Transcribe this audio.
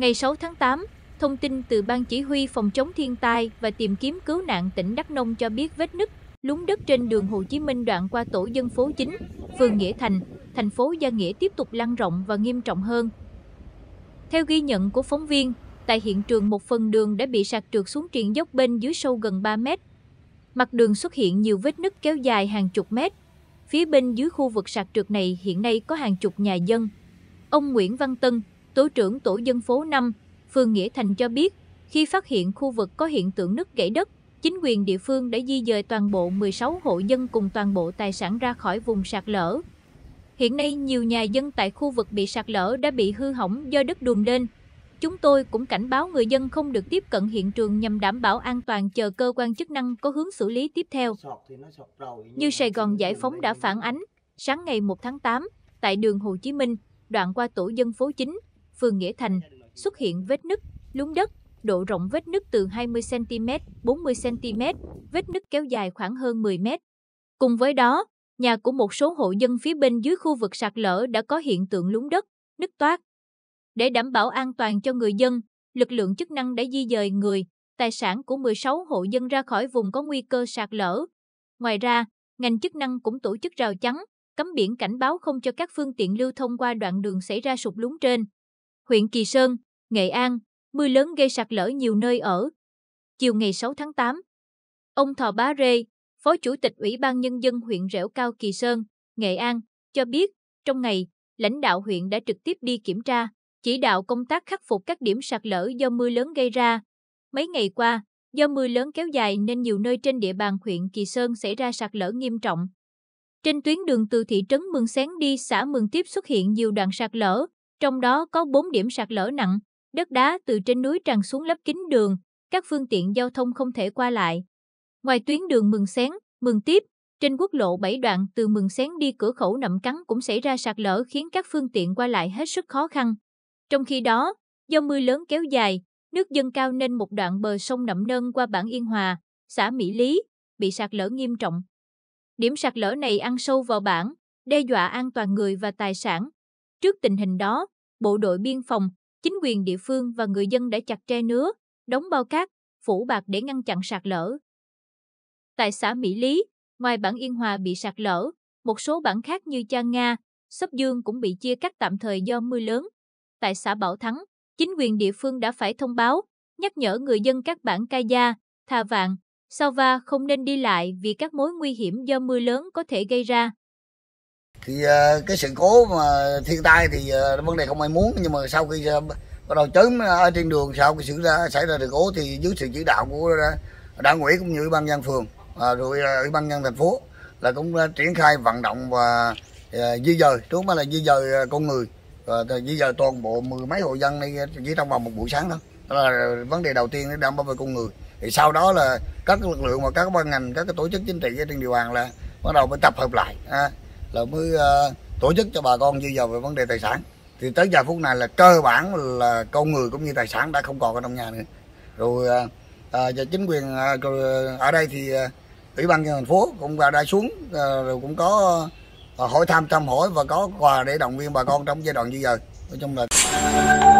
Ngày 6 tháng 8, thông tin từ Ban Chỉ huy Phòng chống thiên tai và tìm kiếm cứu nạn tỉnh Đắk Nông cho biết vết nứt, lún đất trên đường Hồ Chí Minh đoạn qua tổ dân phố chính, phường Nghĩa Thành, thành phố Gia Nghĩa tiếp tục lan rộng và nghiêm trọng hơn. Theo ghi nhận của phóng viên, tại hiện trường một phần đường đã bị sạt trượt xuống triền dốc bên dưới sâu gần 3 mét. Mặt đường xuất hiện nhiều vết nứt kéo dài hàng chục mét. Phía bên dưới khu vực sạt trượt này hiện nay có hàng chục nhà dân. Ông Nguyễn Văn Tân, Tổ trưởng Tổ dân phố 5, phường Nghĩa Thành cho biết, khi phát hiện khu vực có hiện tượng nứt gãy đất, chính quyền địa phương đã di dời toàn bộ 16 hộ dân cùng toàn bộ tài sản ra khỏi vùng sạt lở. Hiện nay nhiều nhà dân tại khu vực bị sạt lở đã bị hư hỏng do đất đùm lên. Chúng tôi cũng cảnh báo người dân không được tiếp cận hiện trường nhằm đảm bảo an toàn chờ cơ quan chức năng có hướng xử lý tiếp theo. Như Sài Gòn Giải Phóng đã phản ánh, sáng ngày 1 tháng 8, tại đường Hồ Chí Minh, đoạn qua tổ dân phố chính, phường Nghĩa Thành, xuất hiện vết nứt, lún đất, độ rộng vết nứt từ 20cm, 40cm, vết nứt kéo dài khoảng hơn 10m. Cùng với đó, nhà của một số hộ dân phía bên dưới khu vực sạt lở đã có hiện tượng lún đất, nứt toát. Để đảm bảo an toàn cho người dân, lực lượng chức năng đã di dời người, tài sản của 16 hộ dân ra khỏi vùng có nguy cơ sạt lở. Ngoài ra, ngành chức năng cũng tổ chức rào chắn, cấm biển cảnh báo không cho các phương tiện lưu thông qua đoạn đường xảy ra sụp lún trên huyện Kỳ Sơn, Nghệ An, mưa lớn gây sạt lở nhiều nơi ở. Chiều ngày 6 tháng 8, ông Thọ Bá Rê, Phó Chủ tịch Ủy ban Nhân dân huyện Rễu Cao Kỳ Sơn, Nghệ An, cho biết, trong ngày, lãnh đạo huyện đã trực tiếp đi kiểm tra, chỉ đạo công tác khắc phục các điểm sạt lở do mưa lớn gây ra. Mấy ngày qua, do mưa lớn kéo dài nên nhiều nơi trên địa bàn huyện Kỳ Sơn xảy ra sạt lở nghiêm trọng. Trên tuyến đường từ thị trấn Mường Xén đi xã Mường Tiếp xuất hiện nhiều đoạn sạt lở, trong đó có 4 điểm sạt lở nặng, đất đá từ trên núi tràn xuống lấp kín đường, các phương tiện giao thông không thể qua lại. Ngoài tuyến đường mừng Xén, mừng Tiếp, trên quốc lộ 7 đoạn từ mừng Xén đi cửa khẩu Nậm Cắn cũng xảy ra sạt lở khiến các phương tiện qua lại hết sức khó khăn. Trong khi đó, do mưa lớn kéo dài, nước dâng cao nên một đoạn bờ sông Nậm Nơn qua bản Yên Hòa, xã Mỹ Lý, bị sạt lở nghiêm trọng. Điểm sạt lở này ăn sâu vào bản, đe dọa an toàn người và tài sản, Trước tình hình đó, bộ đội biên phòng, chính quyền địa phương và người dân đã chặt tre nứa, đóng bao cát, phủ bạc để ngăn chặn sạt lở. Tại xã Mỹ Lý, ngoài bản Yên Hòa bị sạt lở, một số bản khác như Cha Nga, Sấp Dương cũng bị chia cắt tạm thời do mưa lớn. Tại xã Bảo Thắng, chính quyền địa phương đã phải thông báo, nhắc nhở người dân các bản Ca Gia, Thà Vạn, Sao Va không nên đi lại vì các mối nguy hiểm do mưa lớn có thể gây ra thì ờ, cái sự cố mà thiên tai thì ờ, vấn đề không ai muốn nhưng mà sau khi ờ, bắt đầu chớm ở trên đường sau khi sự ra xảy ra sự cố thì dưới sự chỉ đạo của đảng ủy cũng như ủy ban nhân phường à, rồi ủy ban nhân thành phố là cũng triển khai vận động và di dời trước mắt là di dời con người di dời toàn bộ mười mấy hộ dân đi chỉ trong vòng một buổi sáng thôi đó là vấn đề đầu tiên để đảm bảo về con người thì sau đó là các lực lượng và các ban ngành các cái tổ chức chính trị trên địa bàn là bắt đầu mới tập hợp lại là mới ờ, tổ chức cho bà con di vào về vấn đề tài sản thì tới giờ phút này là cơ bản là con người cũng như tài sản đã không còn ở trong nhà nữa rồi uh, ờ, và ờ, chính quyền uh, rồi ở đây thì uh, ủy ban nhân thành phố cũng vào đã xuống uh, rồi cũng có uh, hỏi thăm thăm hỏi và có quà để động viên bà con trong giai đoạn di giờ nói chung là